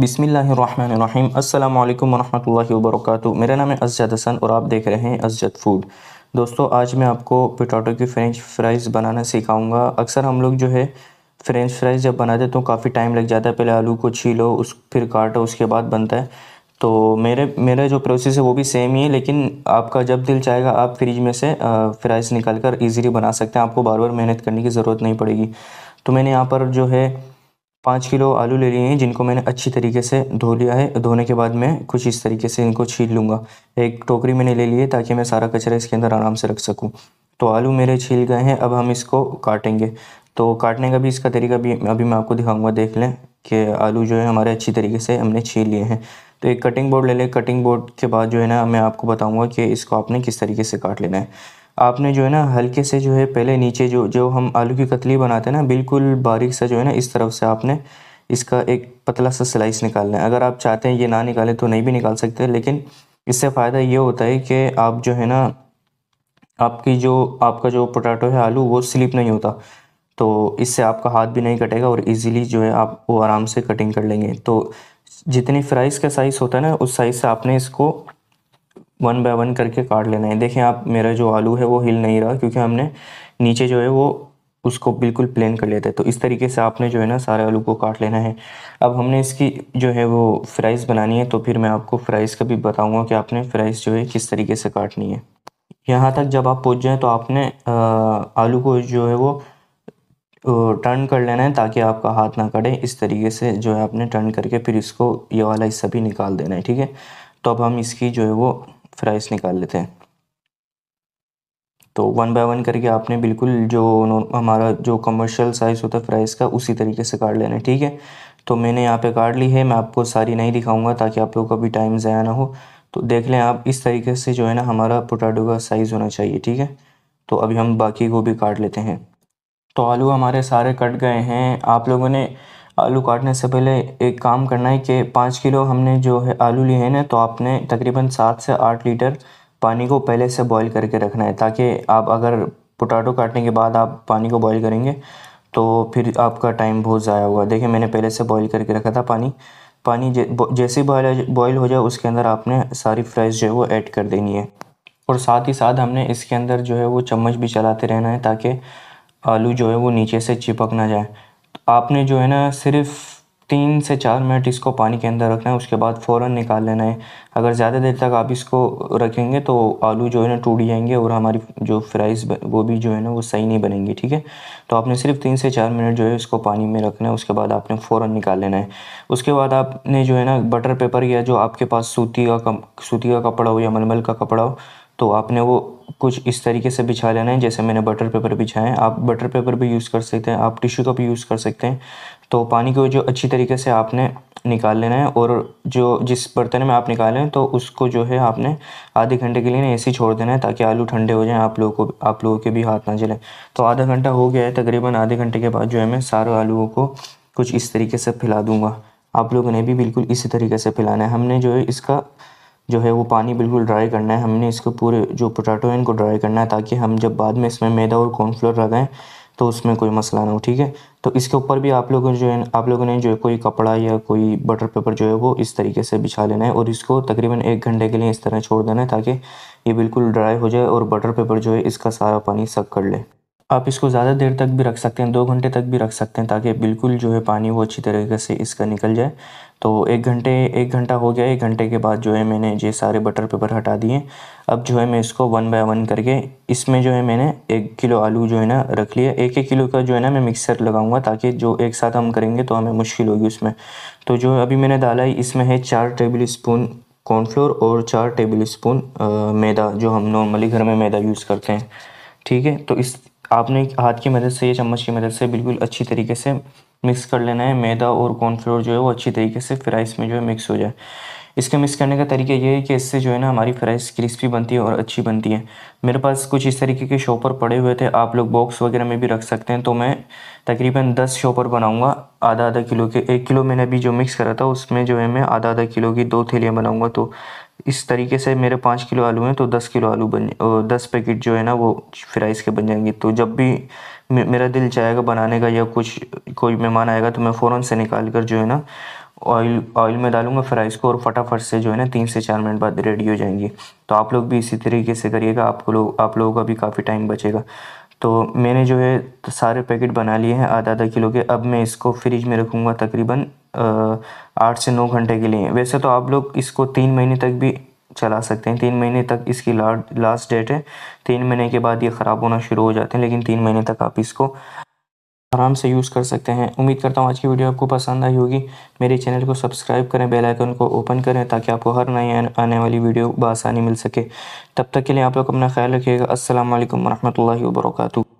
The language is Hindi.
बिसमीम् अल्लाम वरहमल वर्क मेरा नाम है अजद हसन और आप देख रहे हैं अजद फूड दोस्तों आज मैं आपको पोटाटो की फ़्रेंच फ्राइज़ बनाना सिखाऊंगा अक्सर हम लोग जो है फ़्रेंच फ्राइज़ जब बनाते हैं तो काफ़ी टाइम लग जाता है पहले आलू को छीलो उस फिर काटो उसके बाद बनता है तो मेरे मेरा जो प्रोसेस है वो भी सेम ही है लेकिन आपका जब दिल चाहेगा आप फ्रिज में से फ्राइज़ निकाल कर ईज़िली बना सकते हैं आपको बार बार मेहनत करने की ज़रूरत नहीं पड़ेगी तो मैंने यहाँ पर जो है पाँच किलो आलू ले लिए हैं जिनको मैंने अच्छी तरीके से धो लिया है धोने के बाद मैं कुछ इस तरीके से इनको छील लूँगा एक टोकरी मैंने ले ली है ताकि मैं सारा कचरा इसके अंदर आराम से रख सकूँ तो आलू मेरे छील गए हैं अब हम इसको काटेंगे तो काटने का भी इसका तरीका भी अभी मैं आपको दिखाऊँगा देख लें कि आलू जो है हमारे अच्छी तरीके से हमने छील लिए हैं तो एक कटिंग बोर्ड ले लें कटिंग बोर्ड के बाद जो है ना मैं आपको बताऊँगा कि इसको आपने किस तरीके से काट लेना है आपने जो है ना हल्के से जो है पहले नीचे जो जो हम आलू की कतली बनाते हैं ना बिल्कुल बारीक सा जो है ना इस तरफ से आपने इसका एक पतला सा स्लाइस निकालना है अगर आप चाहते हैं ये ना निकालें तो नहीं भी निकाल सकते लेकिन इससे फ़ायदा ये होता है कि आप जो है ना आपकी जो आपका जो पोटैटो है आलू वो स्लिप नहीं होता तो इससे आपका हाथ भी नहीं कटेगा और इजीली जो है आप वो आराम से कटिंग कर लेंगे तो जितनी फ्राइज़ का साइज़ होता है ना उस साइज़ से आपने इसको वन बाय वन करके काट लेना है देखें आप मेरा जो आलू है वो हिल नहीं रहा क्योंकि हमने नीचे जो है वो उसको बिल्कुल प्लेन कर लेते हैं तो इस तरीके से आपने जो है ना सारे आलू को काट लेना है अब हमने इसकी जो है वो फ्राइज़ बनानी है तो फिर मैं आपको फ्राइज़ का भी बताऊँगा कि आपने फ्राइज़ जो है किस तरीके से काटनी है यहाँ तक जब आप पहुँच जाएँ तो आपने आलू को जो है वो टर्न कर लेना है ताकि आपका हाथ ना कटे इस तरीके से जो है आपने टर्न करके फिर इसको ये वाला हिस्सा भी निकाल देना है ठीक है तो अब हम इसकी जो है वो फ्राइज़ निकाल लेते हैं तो वन बाय वन करके आपने बिल्कुल जो हमारा जो कमर्शियल साइज़ होता है फ्राइज़ का उसी तरीके से काट लेना ठीक है तो मैंने यहाँ पे काट ली है मैं आपको सारी नहीं दिखाऊंगा ताकि आप लोगों का भी टाइम ज़ाया ना हो तो देख लें आप इस तरीके से जो है ना हमारा पोटाटो का साइज़ होना चाहिए ठीक है तो अभी हम बाकी को भी काट लेते हैं तो आलू हमारे सारे कट गए हैं आप लोगों ने आलू काटने से पहले एक काम करना है कि पाँच किलो हमने जो है आलू लिए हैं ना तो आपने तकरीबन सात से आठ लीटर पानी को पहले से बॉईल करके रखना है ताकि आप अगर पोटाटो काटने के बाद आप पानी को बॉईल करेंगे तो फिर आपका टाइम बहुत ज़ाया होगा देखिए मैंने पहले से बॉईल करके रखा था पानी पानी जैसे ही बॉयल हो जाए उसके अंदर आपने सारी फ्राइज जो है वो ऐड कर देनी है और साथ ही साथ हमने इसके अंदर जो है वो चम्मच भी चलाते रहना है ताकि आलू जो है वो नीचे से चिपक ना जाए आपने जो है ना सिर्फ़ तीन से चार मिनट इसको पानी के अंदर रखना है उसके बाद फ़ौर निकाल लेना है अगर ज़्यादा देर तक आप इसको रखेंगे तो आलू जो है ना टूट जाएंगे और हमारी जो फ्राइज़ वो भी जो है ना वो सही नहीं बनेंगी ठीक है तो आपने सिर्फ तीन से चार मिनट जो है इसको पानी में रखना है उसके बाद आपने फ़ौर निकाल लेना है उसके बाद आपने जो है ना बटर पेपर या जो आपके पास सूती का सूती का कपड़ा हो या मलमल का कपड़ा हो तो आपने वो कुछ इस तरीके से बिछा लेना है जैसे मैंने बटर पेपर बिछाए हैं आप बटर पेपर भी यूज़ कर सकते हैं आप टिश्यू का भी यूज़ कर सकते हैं तो पानी को जो अच्छी तरीके से आपने निकाल लेना है और जो जिस बर्तन में आप निकालें तो उसको जो है आपने आधे घंटे के लिए ना ऐसे छोड़ देना है ताकि आलू ठंडे हो जाएं आप लोगों को आप लोगों के भी हाथ ना जलें तो आधा घंटा हो गया है तकरीबन आधे घंटे के बाद जो है मैं सारे आलूओं को कुछ इस तरीके से फैला दूँगा आप लोगों ने भी बिल्कुल इसी तरीके से फैलाना है हमने जो है इसका जो है वो पानी बिल्कुल ड्राई करना है हमने इसको पूरे जो पोटैटो है इनको ड्राई करना है ताकि हम जब बाद में इसमें मैदा और कॉर्नफ्लोर लगाएं तो उसमें कोई मसला ना हो ठीक है तो इसके ऊपर भी आप लोगों जो है आप लोगों ने जो है कोई कपड़ा या कोई बटर पेपर जो है वो इस तरीके से बिछा लेना है और इसको तकरीबन एक घंटे के लिए इस तरह छोड़ देना है ताकि ये बिल्कुल ड्राई हो जाए और बटर पेपर जो है इसका सारा पानी सक कर ले आप इसको ज़्यादा देर तक भी रख सकते हैं दो घंटे तक भी रख सकते हैं ताकि बिल्कुल जो है पानी वो अच्छी तरीके से इसका निकल जाए तो एक घंटे एक घंटा हो गया एक घंटे के बाद जो है मैंने ये सारे बटर पेपर हटा दिए अब जो है मैं इसको वन बाय वन करके इसमें जो है मैंने एक किलो आलू जो है ना रख लिया एक एक किलो का जो है ना मैं मिक्सर लगाऊंगा ताकि जो एक साथ हम करेंगे तो हमें मुश्किल होगी उसमें तो जो अभी मैंने डाला है इसमें है चार टेबल स्पून कॉर्नफ्लोर और चार टेबल स्पून मैदा जो हम नॉर्मली घर में मैदा यूज़ करते हैं ठीक है तो इस आपने हाथ की मदद से या चम्मच की मदद से बिल्कुल अच्छी तरीके से मिक्स कर लेना है मैदा और कॉर्नफ्लोर जो है वो अच्छी तरीके से फ्राइस में जो है मिक्स हो जाए इसके मिक्स करने का तरीका ये है कि इससे जो है ना हमारी फ़्राइस क्रिस्पी बनती है और अच्छी बनती है मेरे पास कुछ इस तरीके के शॉपर पड़े हुए थे आप लोग बॉक्स वगैरह में भी रख सकते हैं तो मैं तकरीबन दस शॉपर बनाऊँगा आधा आधा किलो के एक किलो मैंने अभी जो मिक्स करा था उसमें जो है मैं आधा आधा किलो की दो थैलियाँ बनाऊँगा तो इस तरीके से मेरे पाँच किलो आलू हैं तो दस किलो आलू बन दस पैकेट जो है ना वो फ्राइज़ के बन जाएंगे तो जब भी मेरा दिल चाहेगा बनाने का या कुछ कोई मेहमान आएगा तो मैं फ़ौरन से निकाल कर जो है ना ऑयल ऑयल में डालूंगा फ्राइज़ को और फटाफट से जो है ना तीन से चार मिनट बाद रेडी हो जाएंगे तो आप लोग भी इसी तरीके से करिएगा आपको लोग आप लोगों का भी काफ़ी टाइम बचेगा तो मैंने जो है सारे पैकेट बना लिए हैं आधा आधा किलो के अब मैं इसको फ्रिज में रखूँगा तकरीबन आठ से नौ घंटे के लिए वैसे तो आप लोग इसको तीन महीने तक भी चला सकते हैं तीन महीने तक इसकी ला लास्ट डेट है तीन महीने के बाद ये ख़राब होना शुरू हो जाते हैं लेकिन तीन महीने तक आप इसको आराम से यूज़ कर सकते हैं उम्मीद करता हूँ आज की वीडियो आपको पसंद आई होगी मेरे चैनल को सब्सक्राइब करें बेल आइकन को ओपन करें ताकि आपको हर नई आने वाली वीडियो बसानी मिल सके तब तक के लिए आप लोग अपना ख्याल रखिएगा असल वरहमल वर्का